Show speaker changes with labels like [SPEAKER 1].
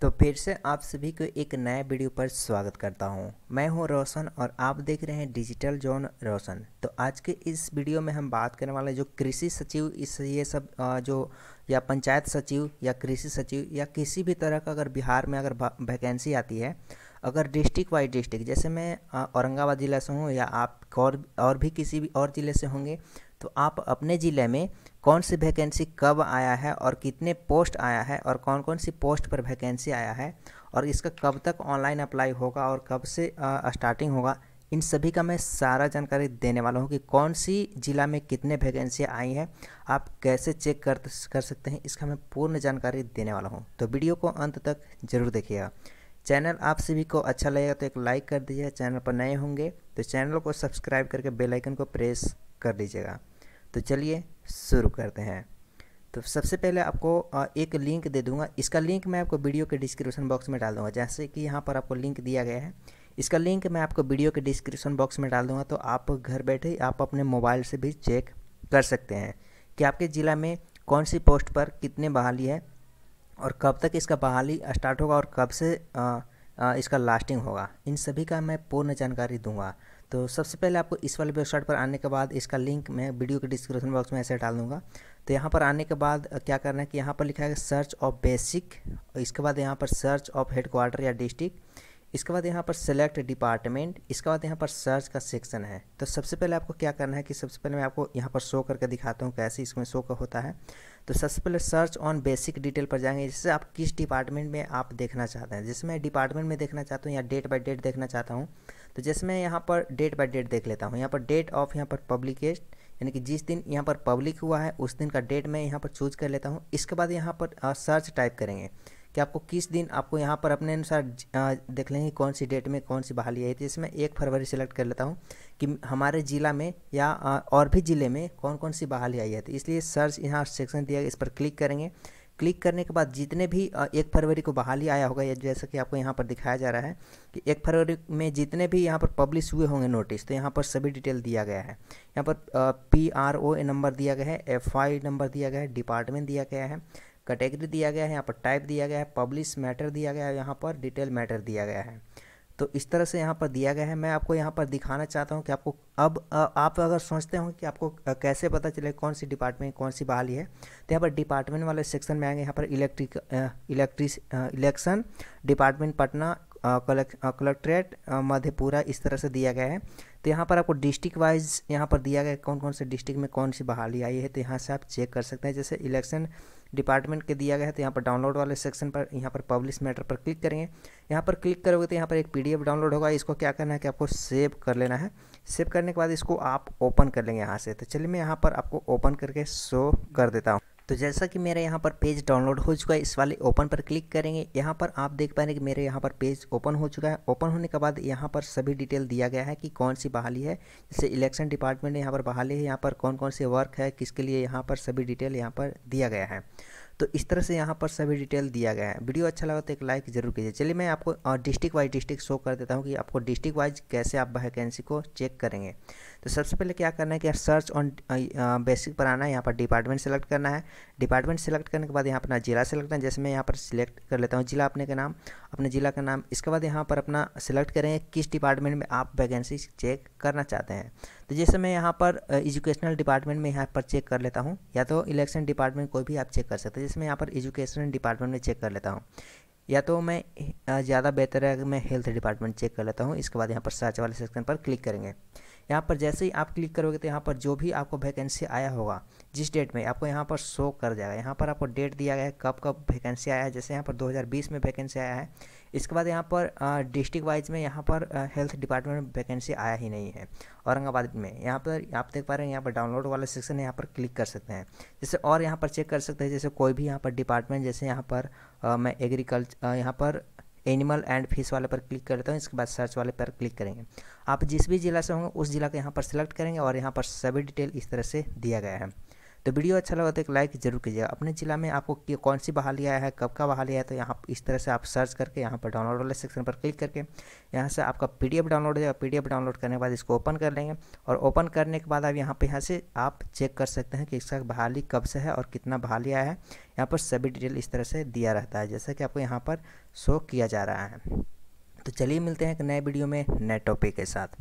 [SPEAKER 1] तो फिर से आप सभी को एक नए वीडियो पर स्वागत करता हूं। मैं हूं रोशन और आप देख रहे हैं डिजिटल जोन रोशन तो आज के इस वीडियो में हम बात करने वाले जो कृषि सचिव इस ये सब जो या पंचायत सचिव या कृषि सचिव या किसी भी तरह का अगर बिहार में अगर वैकेंसी आती है अगर डिस्ट्रिक्ट वाइज डिस्ट्रिक्ट जैसे मैं औरंगाबाद ज़िले से हूँ या आप और और भी किसी भी और ज़िले से होंगे तो आप अपने ज़िले में कौन सी वैकेंसी कब आया है और कितने पोस्ट आया है और कौन कौन सी पोस्ट पर वैकेंसी आया है और इसका कब तक ऑनलाइन अप्लाई होगा और कब से स्टार्टिंग होगा इन सभी का मैं सारा जानकारी देने वाला हूँ कि कौन सी ज़िला में कितने वैकेंसी आई हैं आप कैसे चेक कर कर सकते हैं इसका मैं पूर्ण जानकारी देने वाला हूँ तो वीडियो को अंत तक जरूर देखिएगा चैनल आप सभी को अच्छा लगेगा तो एक लाइक कर दीजिएगा चैनल पर नए होंगे तो चैनल को सब्सक्राइब करके बेलाइकन को प्रेस कर लीजिएगा तो चलिए शुरू करते हैं तो सबसे पहले आपको एक लिंक दे दूंगा इसका लिंक मैं आपको वीडियो के डिस्क्रिप्शन बॉक्स में डाल दूंगा जैसे कि यहाँ पर आपको लिंक दिया गया है इसका लिंक मैं आपको वीडियो के डिस्क्रिप्शन बॉक्स में डाल दूंगा तो आप घर बैठे आप अपने मोबाइल से भी चेक कर सकते हैं कि आपके ज़िला में कौन सी पोस्ट पर कितने बहाली है और कब तक इसका बहाली स्टार्ट होगा और कब से इसका लास्टिंग होगा इन सभी का मैं पूर्ण जानकारी दूंगा तो सबसे पहले आपको इस वाले वेबसाइट पर आने के बाद इसका लिंक मैं वीडियो के डिस्क्रिप्शन बॉक्स में ऐसे डाल दूंगा तो यहाँ पर आने के बाद क्या करना है कि यहाँ पर लिखा है सर्च ऑफ बेसिक इसके बाद यहाँ पर सर्च ऑफ हेड क्वार्टर या डिस्ट्रिक्ट इसके बाद यहाँ पर सेलेक्ट डिपार्टमेंट इसके बाद यहाँ पर सर्च का सेक्शन है तो सबसे पहले आपको क्या करना है कि सबसे पहले मैं आपको यहाँ पर शो करके दिखाता हूँ कैसे इसमें शो का होता है तो सबसे पहले सर्च ऑन बेसिक डिटेल पर जाएंगे जिससे आप किस डिपार्टमेंट में आप देखना चाहते हैं जैसे मैं डिपार्टमेंट में देखना चाहता हूँ या डेट बाई डेट देखना चाहता हूँ तो जैसे मैं यहाँ पर डेट बाई डेट देख लेता हूँ यहाँ पर डेट ऑफ यहाँ पर पब्लिकेस्ट यानी कि जिस दिन यहाँ पर पब्लिक हुआ है उस दिन का डेट मैं यहाँ पर चूज कर लेता हूँ इसके बाद यहाँ पर सर्च टाइप करेंगे कि आपको किस दिन आपको यहाँ पर अपने अनुसार देख लेंगे कौन सी डेट में कौन सी बहाली आई थी मैं एक फरवरी सेलेक्ट कर लेता हूँ कि हमारे ज़िला में या और भी ज़िले में कौन कौन सी बहाली आई है तो इसलिए सर्च यहाँ सेक्शन दिया इस पर क्लिक करेंगे क्लिक करने के बाद जितने भी एक फरवरी को बहाली आया होगा या जैसा कि आपको यहाँ पर दिखाया जा रहा है कि एक फरवरी में जितने भी यहाँ पर पब्लिश हुए होंगे नोटिस तो यहाँ पर सभी डिटेल दिया गया है यहाँ पर पी आर ओ नंबर दिया गया है एफ आई नंबर दिया गया है डिपार्टमेंट दिया गया है कैटेगरी दिया गया है यहाँ पर टाइप दिया गया है पब्लिश मैटर दिया गया है यहाँ पर डिटेल मैटर दिया गया है तो इस तरह से यहाँ पर दिया गया है मैं आपको यहाँ पर दिखाना चाहता हूँ कि आपको अब आप अगर सोचते हो कि आपको कैसे पता चले कौन सी डिपार्टमेंट कौन सी बहाली है तो यहाँ पर डिपार्टमेंट वाले सेक्शन में आएंगे यहाँ पर इलेक्ट्रिक इलेक्ट्रिस election department Patna collectorate Madhepura इस तरह से दिया गया है तो यहाँ पर आपको डिस्ट्रिक्ट वाइज यहाँ पर दिया गया है कौन कौन से डिस्ट्रिक्ट में कौन सी बहाली आई है तो यहाँ से आप चेक कर सकते हैं जैसे इलेक्शन डिपार्टमेंट के दिया गया है तो यहाँ पर डाउनलोड वाले सेक्शन पर यहाँ पर पब्लिश मैटर पर क्लिक करेंगे यहाँ पर क्लिक करोगे तो यहाँ पर एक पीडीएफ डाउनलोड होगा इसको क्या करना है कि आपको सेव कर लेना है सेव करने के बाद इसको आप ओपन कर लेंगे यहाँ से तो चलिए मैं यहाँ पर आपको ओपन करके शो कर देता हूँ तो जैसा कि मेरा यहाँ पर पेज डाउनलोड हो चुका है इस वाले ओपन पर क्लिक करेंगे यहाँ पर आप देख पाएंगे कि मेरे यहाँ पर पेज ओपन हो चुका है ओपन होने के बाद यहाँ पर सभी डिटेल दिया गया है कि कौन सी बहाली है जैसे इलेक्शन डिपार्टमेंट यहाँ पर बहाली है यहाँ पर कौन कौन से वर्क है किसके लिए यहाँ पर सभी डिटेल यहाँ पर दिया गया है तो इस तरह से यहाँ पर सभी डिटेल दिया गया है वीडियो अच्छा लगा तो एक लाइक जरूर कीजिए चलिए मैं आपको डिस्ट्रिक्ट वाइज डिस्ट्रिक्ट शो कर देता हूँ कि आपको डिस्ट्रिक्ट वाइज कैसे आप वैकेंसी को चेक करेंगे तो सबसे पहले क्या करना है कि सर्च ऑन बेसिक पर आना है यहाँ पर डिपार्टमेंट सेलेक्ट करना है डिपार्टमेंट सेलेक्ट करने के बाद यहाँ अपना जिला सेलेक्ट करना है जैसे मैं यहाँ पर सिलेक्ट कर लेता हूँ जिला अपने का नाम अपने जिला का नाम इसके बाद यहाँ पर अपना सेलेक्ट करें किस डिपार्टमेंट में आप वैकेंसी चेक करना चाहते हैं तो जैसे मैं यहाँ पर एजुकेशनल uh, डिपार्टमेंट में यहाँ पर चेक कर लेता हूँ या तो इलेक्शन डिपार्टमेंट कोई भी आप चेक कर सकते हैं जैसे मैं यहाँ पर एजुकेशनल डिपार्टमेंट में चेक कर लेता हूँ या तो मैं uh, ज़्यादा बेहतर है मैं हेल्थ डिपार्टमेंट चेक कर लेता हूँ इसके बाद यहाँ पर सर्च वाले सेक्शन पर क्लिक करेंगे यहाँ पर जैसे ही आप क्लिक करोगे तो यहाँ पर जो भी आपको वैकेंसी आया होगा जिस डेट में आपको यहाँ पर शो कर जाएगा यहाँ पर आपको डेट दिया गया है कब कब वैकेंसी आया है जैसे यहाँ पर 2020 में वैकेंसी आया है इसके बाद यहाँ पर डिस्ट्रिक्ट वाइज में यहाँ पर हेल्थ डिपार्टमेंट में वैकेंसी आया ही नहीं है औरंगाबाद में यहाँ पर आप देख पा रहे हैं यहाँ पर डाउनलोड वाला सेक्शन है यहाँ पर क्लिक कर सकते हैं जैसे और यहाँ पर चेक कर सकते हैं जैसे कोई भी यहाँ पर डिपार्टमेंट जैसे यहाँ पर मैं एग्रीकल्चर यहाँ पर एनिमल एंड फिश वाले पर क्लिक करता हूँ इसके बाद सर्च वाले पर क्लिक करेंगे आप जिस भी ज़िला से होंगे उस ज़िला को यहाँ पर सेलेक्ट करेंगे और यहाँ पर सभी डिटेल इस तरह से दिया गया है तो वीडियो अच्छा लगा तो एक लाइक जरूर कीजिएगा अपने ज़िला में आपको कौन सी बहाली आया है कब का बहाली आया तो यहाँ इस तरह से आप सर्च करके यहाँ पर डाउनलोड वाले सेक्शन पर क्लिक करके यहाँ से आपका पी डाउनलोड हो जाएगा पी डाउनलोड करने के बाद इसको ओपन कर लेंगे और ओपन करने के बाद आप यहाँ पर यहाँ से आप चेक कर सकते हैं कि इसका बहाली कब से है और कितना बहाली आया है यहाँ पर सभी डिटेल इस तरह से दिया रहता है जैसा कि आपको यहाँ पर शो किया जा रहा है तो चलिए मिलते हैं एक नए वीडियो में नए टॉपिक के साथ